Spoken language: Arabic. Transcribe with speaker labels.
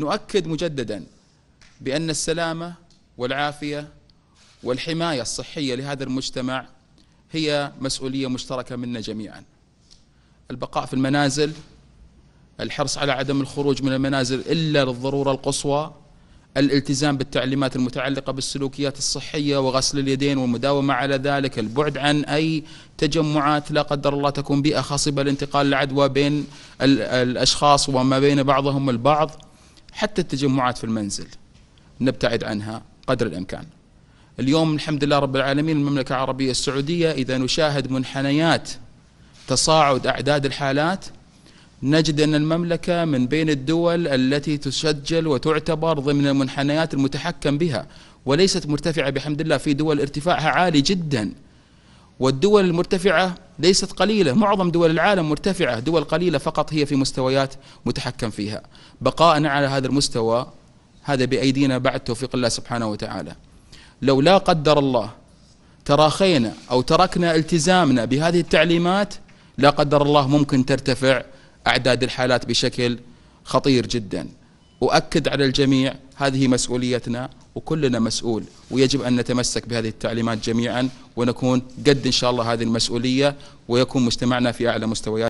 Speaker 1: نؤكد مجددا بأن السلامة والعافية والحماية الصحية لهذا المجتمع هي مسؤولية مشتركة منا جميعا البقاء في المنازل الحرص على عدم الخروج من المنازل إلا للضرورة القصوى الالتزام بالتعليمات المتعلقة بالسلوكيات الصحية وغسل اليدين والمداومة على ذلك البعد عن أي تجمعات لا قدر الله تكون بيئة خصبة لانتقال العدوى بين الأشخاص وما بين بعضهم البعض حتى التجمعات في المنزل نبتعد عنها قدر الامكان. اليوم الحمد لله رب العالمين المملكه العربيه السعوديه اذا نشاهد منحنيات تصاعد اعداد الحالات نجد ان المملكه من بين الدول التي تسجل وتعتبر ضمن المنحنيات المتحكم بها وليست مرتفعه بحمد الله في دول ارتفاعها عالي جدا والدول المرتفعه ليست قليلة معظم دول العالم مرتفعة دول قليلة فقط هي في مستويات متحكم فيها بقاءنا على هذا المستوى هذا بأيدينا بعد توفيق الله سبحانه وتعالى لو لا قدر الله تراخينا أو تركنا التزامنا بهذه التعليمات لا قدر الله ممكن ترتفع أعداد الحالات بشكل خطير جداً أؤكد على الجميع هذه مسؤوليتنا وكلنا مسؤول ويجب أن نتمسك بهذه التعليمات جميعا ونكون قد إن شاء الله هذه المسؤولية ويكون مجتمعنا في أعلى مستويات